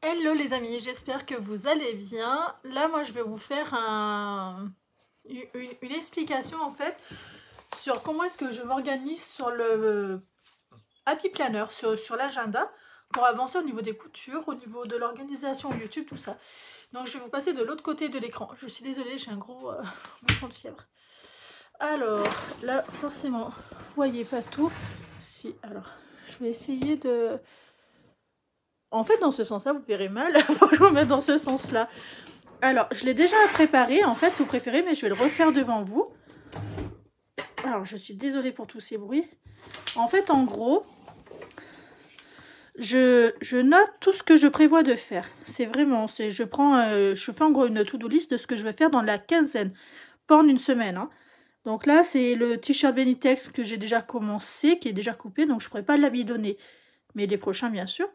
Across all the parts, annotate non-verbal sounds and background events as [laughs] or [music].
Hello les amis, j'espère que vous allez bien. Là, moi, je vais vous faire un, une, explication, en fait, sur comment est-ce que je m'organise sur le euh, Happy Planner, sur, l'agenda, pour avancer au niveau des coutures, au niveau de l'organisation YouTube, tout ça. Donc, je vais vous passer de l'autre côté de l'écran. Je suis désolée, j'ai un gros montant euh, [laughs] de fièvre. Alors, là, forcément, vous voyez pas tout. Si, alors, je vais essayer de en fait, dans ce sens-là, vous verrez mal. [laughs] Faut que je vous mette dans ce sens-là. Alors, je l'ai déjà préparé, en fait, si vous préférez, mais je vais le refaire devant vous. Alors, je suis désolée pour tous ces bruits. En fait, en gros, je, note tout ce que je prévois de faire. C'est vraiment, je prends, euh, je fais en gros une to-do list de ce que je vais faire dans la quinzaine, pendant une semaine. Hein. Donc là, c'est le t-shirt Benitex que j'ai déjà commencé, qui est déjà coupé, donc je ne pourrais pas l'abidonner. Mais les prochains, bien sûr.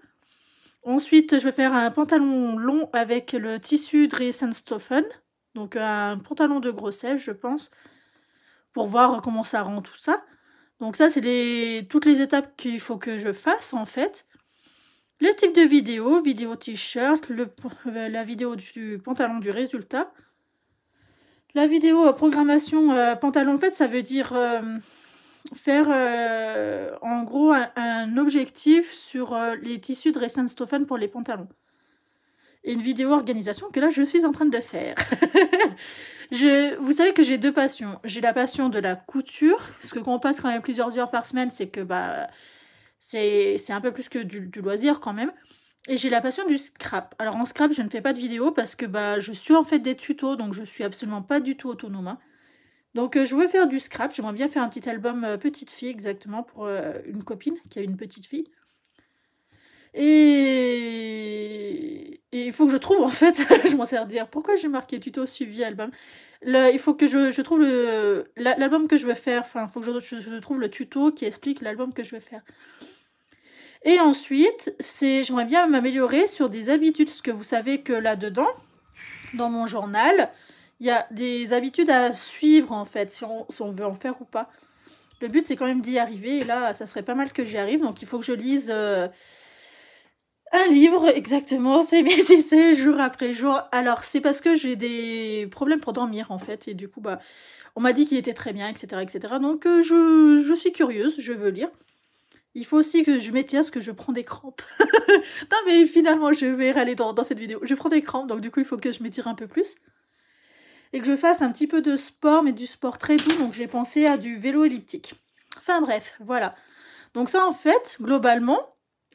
Ensuite, je vais faire un pantalon long avec le tissu Stoffen. Donc un pantalon de grossesse, je pense, pour voir comment ça rend tout ça. Donc ça, c'est les... toutes les étapes qu'il faut que je fasse, en fait. Le type de vidéo, vidéo t-shirt, euh, la vidéo du pantalon du résultat. La vidéo programmation euh, pantalon, en fait, ça veut dire... Euh, faire euh, en gros un, objectif sur euh, les tissus de Stoffen pour les pantalons. Et une vidéo organisation que là je suis en train de faire. [laughs] je, vous savez que j'ai deux passions. J'ai la passion de la couture, Ce que qu'on passe quand même plusieurs heures par semaine, c'est que bah c'est un peu plus que du, loisir quand même. Et j'ai la passion du scrap. Alors en scrap, je ne fais pas de vidéo parce que bah, je suis en fait des tutos, donc je suis absolument pas du tout autonome. Hein. Donc euh, je veux faire du scrap, j'aimerais bien faire un petit album euh, petite fille exactement pour euh, une copine qui a une petite fille. Et... il faut que je trouve, en fait, [laughs] je m'en sers dire, pourquoi j'ai marqué tuto suivi album le, Il faut que je, trouve l'album que je veux faire, enfin, il faut que je, trouve le tuto qui explique l'album que je veux faire. Et ensuite, j'aimerais bien m'améliorer sur des habitudes, ce que vous savez que là-dedans, dans mon journal, il y a des habitudes à suivre en fait, si on, veut en faire ou pas. Le but c'est quand même d'y arriver, et là ça serait pas mal que j'y arrive, donc il faut que je lise euh, un livre [laughs] exactement, c'est méditer jour après jour. Alors c'est parce que j'ai des problèmes pour dormir en fait, et du coup bah, on m'a dit qu'il était très bien, etc. etc. donc euh, je, je suis curieuse, je veux lire. Il faut aussi que je m'étire parce que je prends des crampes. [laughs] non mais finalement je vais aller dans cette vidéo. Je prends des crampes donc du coup il faut que je m'étire un peu plus et que je fasse un petit peu de sport, mais du sport très doux. Donc j'ai pensé à du vélo elliptique. Enfin bref, voilà. Donc ça en fait, globalement,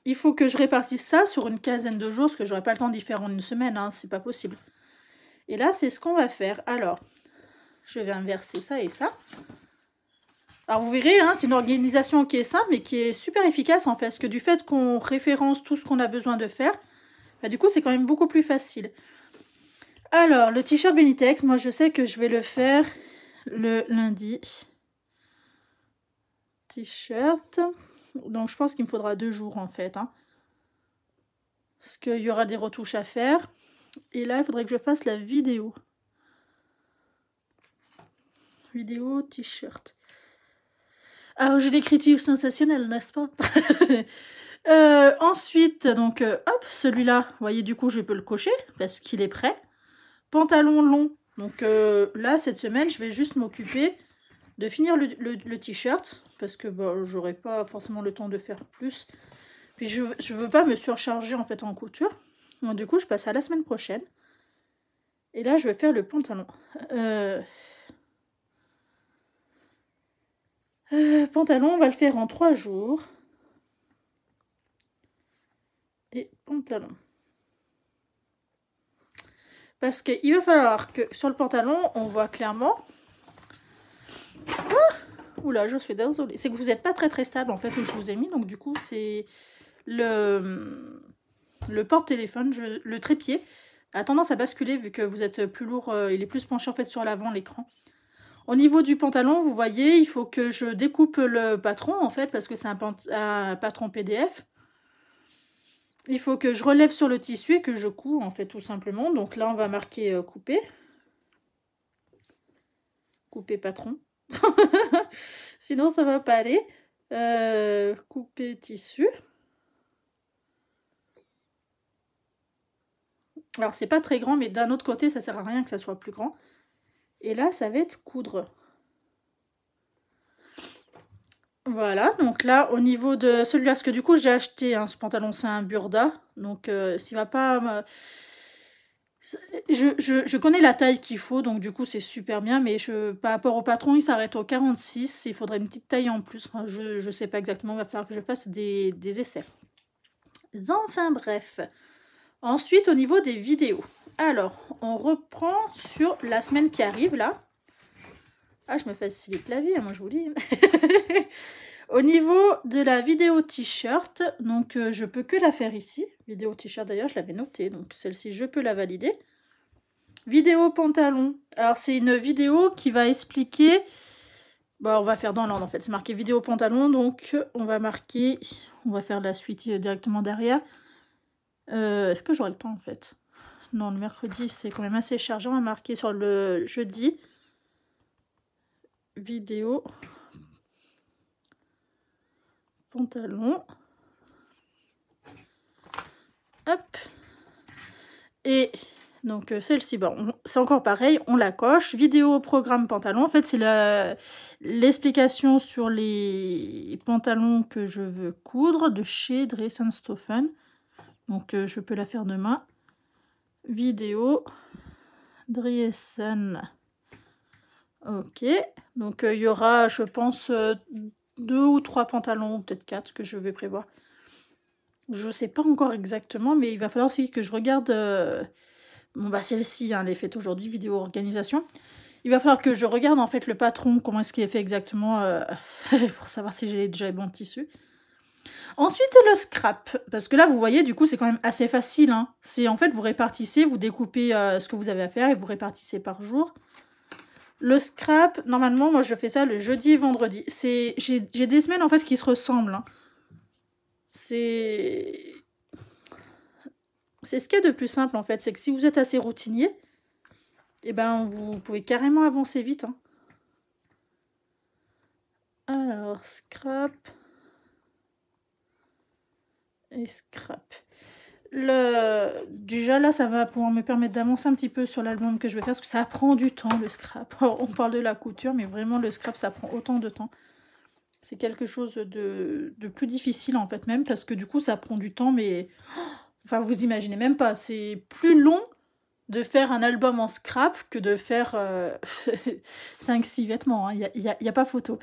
il faut que je répartisse ça sur une quinzaine de jours, parce que n'aurai pas le temps d'y faire en une semaine, hein, c'est pas possible. Et là, c'est ce qu'on va faire. Alors, je vais inverser ça et ça. Alors vous verrez, hein, c'est une organisation qui est simple, mais qui est super efficace en fait, parce que du fait qu'on référence tout ce qu'on a besoin de faire, bah, du coup c'est quand même beaucoup plus facile. Alors, le t-shirt Benitex, moi je sais que je vais le faire le lundi. T-shirt. Donc je pense qu'il me faudra deux jours en fait. Hein. Parce qu'il y aura des retouches à faire. Et là, il faudrait que je fasse la vidéo. Vidéo, t-shirt. Alors ah, j'ai des critiques sensationnelles, n'est-ce pas [laughs] euh, Ensuite, donc, euh, hop, celui-là, vous voyez, du coup, je peux le cocher parce qu'il est prêt pantalon long. Donc euh, là, cette semaine, je vais juste m'occuper de finir le, t-shirt parce que bah, j'aurai pas forcément le temps de faire plus. Puis je, je veux pas me surcharger en fait en couture. Donc, du coup, je passe à la semaine prochaine. Et là, je vais faire le pantalon. Euh, euh, pantalon, on va le faire en trois jours. Et pantalon. Parce qu'il va falloir que sur le pantalon, on voit clairement... Ah Oula, je suis désolée. C'est que vous n'êtes pas très très stable en fait où je vous ai mis. Donc du coup, c'est le, le porte-téléphone, le trépied a tendance à basculer vu que vous êtes plus lourd. Euh, il est plus penché en fait sur l'avant, l'écran. Au niveau du pantalon, vous voyez, il faut que je découpe le patron en fait parce que c'est un patron PDF il faut que je relève sur le tissu et que je couds en fait tout simplement. Donc là on va marquer euh, couper. Couper patron. [laughs] Sinon ça va pas aller. Euh, couper tissu. Alors c'est pas très grand mais d'un autre côté ça sert à rien que ça soit plus grand. Et là ça va être coudre. Voilà, donc là, au niveau de celui-là, parce que du coup, j'ai acheté un ce pantalon, c'est un burda. Donc, euh, s'il va pas... Je, connais la taille qu'il faut, donc du coup, c'est super bien. Mais je, par rapport au patron, il s'arrête au 46. Il faudrait une petite taille en plus. je ne sais pas exactement, il va falloir que je fasse des essais. Enfin, bref. Ensuite, au niveau des vidéos. Alors, on reprend sur la semaine qui arrive, là. Ah, je me facilite la vie, hein, moi je vous lis. [laughs] Au niveau de la vidéo t-shirt, donc euh, je peux que la faire ici. Vidéo t-shirt d'ailleurs, je l'avais notée, donc celle-ci je peux la valider. Vidéo pantalon. Alors c'est une vidéo qui va expliquer... Bah, on va faire dans l'ordre en fait, c'est marqué vidéo pantalon, donc on va marquer... On va faire la suite euh, directement derrière. Euh, est-ce que j'aurai le temps en fait Non, le mercredi c'est quand même assez chargé, on va marquer sur le jeudi vidéo pantalon. Hop. Et donc euh, celle-ci, bon, c'est encore pareil, on la coche. Vidéo programme pantalon. En fait, c'est l'explication sur les pantalons que je veux coudre de chez Stoffen, Donc euh, je peux la faire demain. Vidéo Dressen Ok, donc euh, il y aura, je pense, euh, deux ou trois pantalons, peut-être quatre, que je vais prévoir. Je ne sais pas encore exactement, mais il va falloir aussi que je regarde... Euh, bon, bah celle-ci, hein, elle est faite aujourd'hui, vidéo organisation. Il va falloir que je regarde en fait le patron, comment est-ce qu'il est fait exactement, [laughs] pour savoir si j'ai déjà les bons tissus. Ensuite, le scrap. Parce que là, vous voyez, du coup, c'est quand même assez facile. Hein. C'est en fait, vous répartissez, vous découpez ce que vous avez à faire et vous répartissez par jour. Le scrap, normalement, moi je fais ça le jeudi et vendredi. j'ai, des semaines en fait qui se ressemblent. Hein. C'est. C'est ce qu'il y a de plus simple en fait, c'est que si vous êtes assez routinier, eh ben vous pouvez carrément avancer vite. Hein. Alors, scrap. Et scrap le... déjà là, ça va pouvoir me permettre d'avancer un petit peu sur l'album que je vais faire, parce que ça prend du temps, le scrap. [laughs] on parle de la couture, mais vraiment, le scrap, ça prend autant de temps. C'est quelque chose de... plus difficile, en fait, même, parce que du coup, ça prend du temps, mais... [gasps] Enfin, vous imaginez même pas, c'est plus long de faire un album en scrap que de faire 5-6 euh, [laughs] vêtements, hein. il n'y a, a pas photo.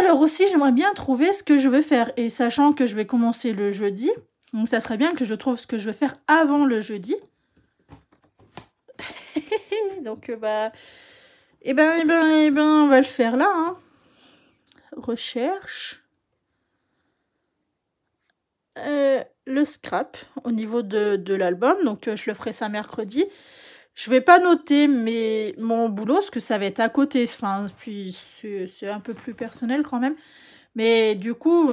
Alors aussi, j'aimerais bien trouver ce que je veux faire, et sachant que je vais commencer le jeudi... Donc ça serait bien que je trouve ce que je veux faire avant le jeudi. [laughs] Donc euh, bah... Eh ben, eh ben, eh ben, on va le faire là. Hein. Recherche. Euh, le scrap au niveau de, l'album. Donc euh, je le ferai ça mercredi. Je vais pas noter mais mon boulot, parce que ça va être à côté. Enfin, puis c'est un peu plus personnel quand même. Mais du coup,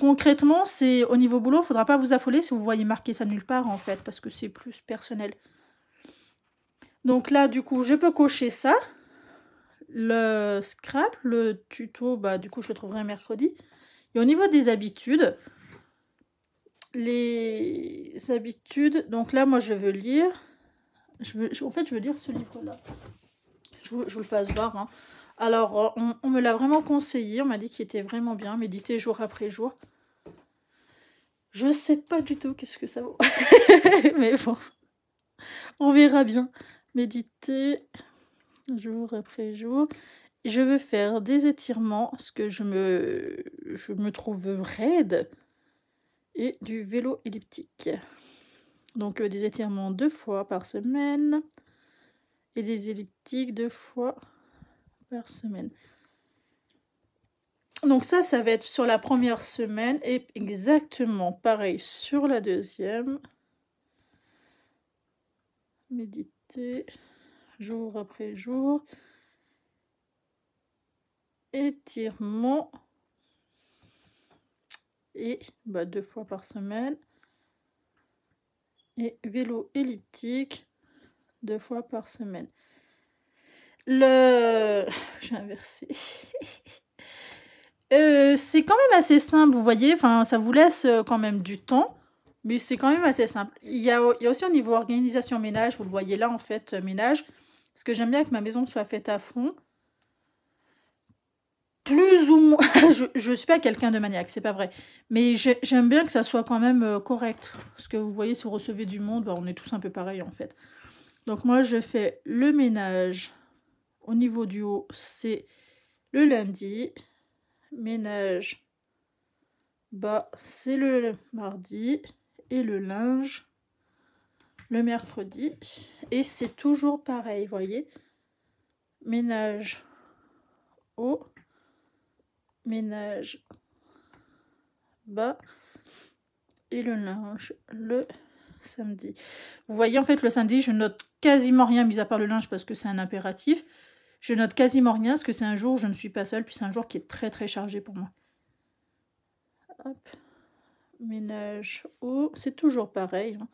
concrètement, c'est au niveau boulot, il faudra pas vous affoler si vous voyez marquer ça nulle part en fait, parce que c'est plus personnel. Donc là, du coup, je peux cocher ça. Le scrap, le tuto, bah du coup, je le trouverai mercredi. Et au niveau des habitudes, les habitudes, donc là, moi, je veux lire. en fait, je veux lire ce livre-là je vous, le fasse voir. Hein. Alors, euh, on, me l'a vraiment conseillé. On m'a dit qu'il était vraiment bien, méditer jour après jour. Je ne sais pas du tout qu'est-ce que ça vaut. [laughs] Mais bon, on verra bien. Méditer jour après jour. Je veux faire des étirements parce que je me, je me trouve raide. Et du vélo elliptique. Donc euh, des étirements deux fois par semaine et des elliptiques deux fois par semaine. Donc ça, ça va être sur la première semaine et exactement pareil sur la deuxième. Méditer jour après jour. Étirement. Et bah, deux fois par semaine. Et vélo elliptique deux fois par semaine. Le... [sighs] J'ai inversé. [laughs] Euh, c'est quand même assez simple, vous voyez. Enfin, ça vous laisse euh, quand même du temps. Mais c'est quand même assez simple. Il y, a, aussi au niveau organisation ménage, vous le voyez là en fait, euh, ménage. Parce que j'aime bien que ma maison soit faite à fond. Plus ou moins, [laughs] je ne suis pas quelqu'un de maniaque, c'est pas vrai. Mais j'aime bien que ça soit quand même correct. Parce que vous voyez, si vous recevez du monde, bah, on est tous un peu pareil en fait. Donc moi, je fais le ménage au niveau du haut, c'est le lundi. Ménage bas, c'est le mardi. Et le linge, le mercredi. Et c'est toujours pareil, voyez. Ménage haut, ménage bas et le linge le samedi. Vous voyez, en fait, le samedi, je note quasiment rien, mis à part le linge, parce que c'est un impératif. Je note quasiment rien, parce que c'est un jour où je ne suis pas seule, puis c'est un jour qui est très très chargé pour moi. Ménage oh c'est toujours pareil. Hein.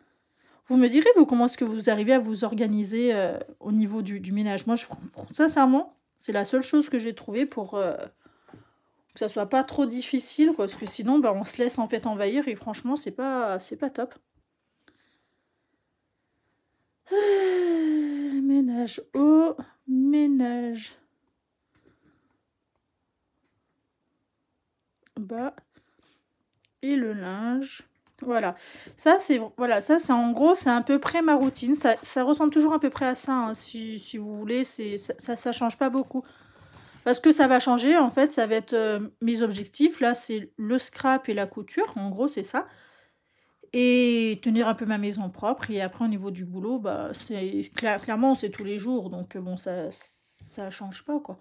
Vous me direz, vous, comment est-ce que vous arrivez à vous organiser euh, au niveau du, ménage Moi, je, sincèrement, c'est la seule chose que j'ai trouvée pour euh, que ça soit pas trop difficile, parce que sinon, ben, on se laisse en fait envahir et franchement, c'est pas, c'est pas top. Ah, ménage haut oh, ménage. Bas. Et le linge. Voilà. Ça, c'est voilà, ça, c'est en gros, c'est à peu près ma routine. Ça, ça, ressemble toujours à peu près à ça, hein, si, vous voulez. c'est ça, ça, change pas beaucoup. Parce que ça va changer, en fait, ça va être euh, mes objectifs. Là, c'est le scrap et la couture. En gros, c'est ça et tenir un peu ma maison propre. Et après, au niveau du boulot, bah, c'est clairement, c'est tous les jours. Donc, euh, bon, ça ça change pas, quoi.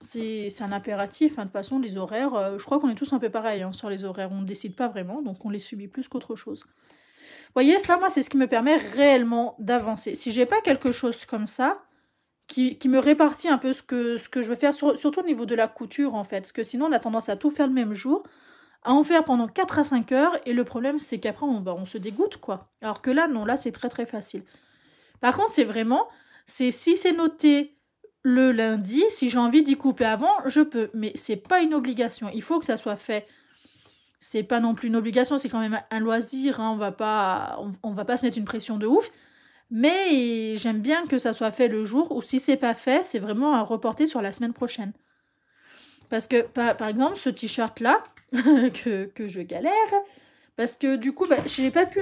C'est un impératif. Hein, de toute façon, les horaires, euh, je crois qu'on est tous un peu pareil hein, sur les horaires. On ne décide pas vraiment, donc on les subit plus qu'autre chose. Vous voyez, ça, moi, c'est ce qui me permet réellement d'avancer. Si j'ai pas quelque chose comme ça, qui, me répartit un peu ce que, je veux faire, surtout au niveau de la couture, en fait. Parce que sinon, on a tendance à tout faire le même jour à en faire pendant 4 à 5 heures, et le problème c'est qu'après on, bah, on se dégoûte, quoi. Alors que là, non, là c'est très très facile. Par contre, c'est vraiment, c'est si c'est noté le lundi, si j'ai envie d'y couper avant, je peux, mais c'est pas une obligation, il faut que ça soit fait. C'est pas non plus une obligation, c'est quand même un loisir, hein. on va pas on, va pas se mettre une pression de ouf. Mais j'aime bien que ça soit fait le jour, ou si c'est pas fait, c'est vraiment à reporter sur la semaine prochaine. Parce que, par, exemple, ce t-shirt-là, [laughs] que, que, je galère. Parce que du coup, bah, je n'ai pas pu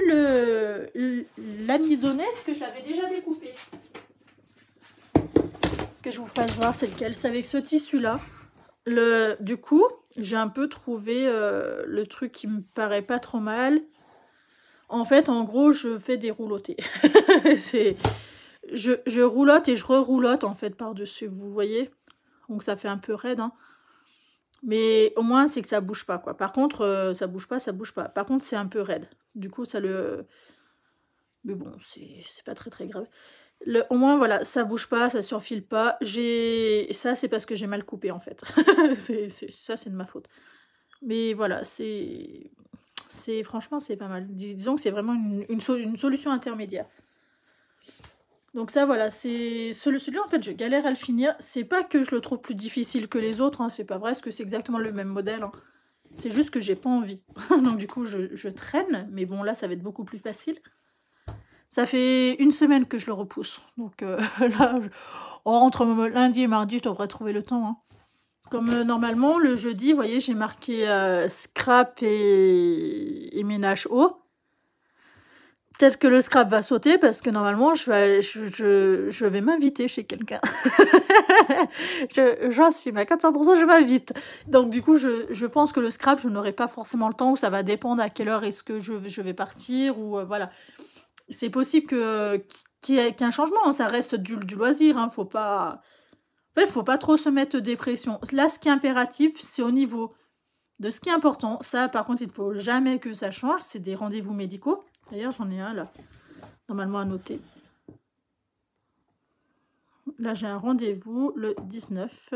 l'amidonner parce que je l'avais déjà découpé. Que je vous fasse voir, c'est lequel C'est avec ce tissu-là. Le, du coup, j'ai un peu trouvé euh, le truc qui me paraît pas trop mal. En fait, en gros, je fais des roulottés [laughs] c'est... Je, je, roulotte et je reroulotte en fait par-dessus, vous voyez Donc ça fait un peu raide. Hein. Mais au moins, c'est que ça bouge pas, quoi. Par contre, euh, ça bouge pas, ça bouge pas. Par contre, c'est un peu raide. Du coup, ça le... Mais bon, c'est pas très très grave. Le, au moins, voilà, ça bouge pas, ça surfile pas. J'ai Ça, c'est parce que j'ai mal coupé, en fait. [laughs] ça, c'est de ma faute. Mais voilà, c'est... Franchement, c'est pas mal. disons que c'est vraiment une, une solution intermédiaire. Donc ça, voilà, c'est celui-là, en fait, je galère à le finir. C'est pas que je le trouve plus difficile que les autres, hein, c'est pas vrai, parce que c'est exactement le même modèle. Hein. C'est juste que j'ai pas envie. [laughs] Donc du coup, je, traîne, mais bon, là, ça va être beaucoup plus facile. Ça fait une semaine que je le repousse. Donc euh, [laughs] là, oh, entre lundi et mardi, je devrais trouver le temps. Hein. Comme euh, normalement, le jeudi, vous voyez, j'ai marqué euh, scrap et... et ménage haut. Peut-être que le scrap va sauter parce que normalement, je vais, je, vais m'inviter chez quelqu'un. [laughs] suis à 400%, je m'invite. Donc, du coup, je, pense que le scrap, je n'aurai pas forcément le temps ou ça va dépendre à quelle heure est-ce que je, je, vais partir ou euh, voilà. C'est possible qu'il y ait un changement. Hein. Ça reste du, du loisir. Hein. Faut pas. faut pas trop se mettre des pressions. Là, ce qui est impératif, c'est au niveau de ce qui est important. Ça, par contre, il ne faut jamais que ça change. C'est des rendez-vous médicaux D'ailleurs, j'en ai un là, normalement à noter. Là, j'ai un rendez-vous le 19.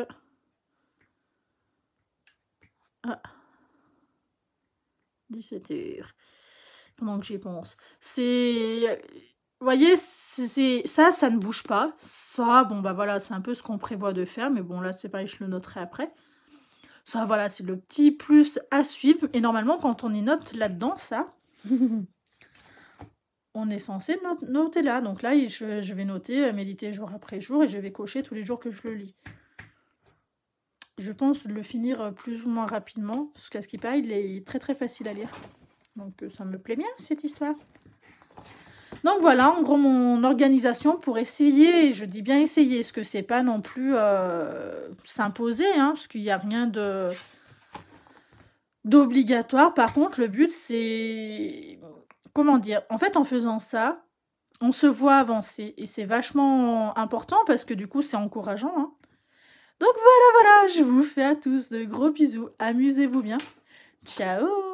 17h. Comment que j'y pense C'est... Vous voyez, c'est ça, ça ne bouge pas. Ça, bon, bah voilà, c'est un peu ce qu'on prévoit de faire. Mais bon, là, c'est pareil, je le noterai après. Ça, voilà, c'est le petit plus à suivre. Et normalement, quand on y note là-dedans, ça, [laughs] on est censé noter là. Donc là, je, vais noter, euh, méditer jour après jour et je vais cocher tous les jours que je le lis je pense le finir euh, plus ou moins rapidement. Parce qu'à ce qui paraît, il est très très facile à lire. Donc euh, ça me plaît bien cette histoire. Donc voilà, en gros, mon organisation pour essayer, je dis bien essayer, ce que c'est pas non plus s'imposer, hein, parce qu'il n'y a rien de d'obligatoire. Par contre, le but, c'est comment dire En fait, en faisant ça, on se voit avancer et c'est vachement important parce que du coup, c'est encourageant. Hein. Donc voilà, voilà, je vous fais à tous de gros bisous. Amusez-vous bien. Ciao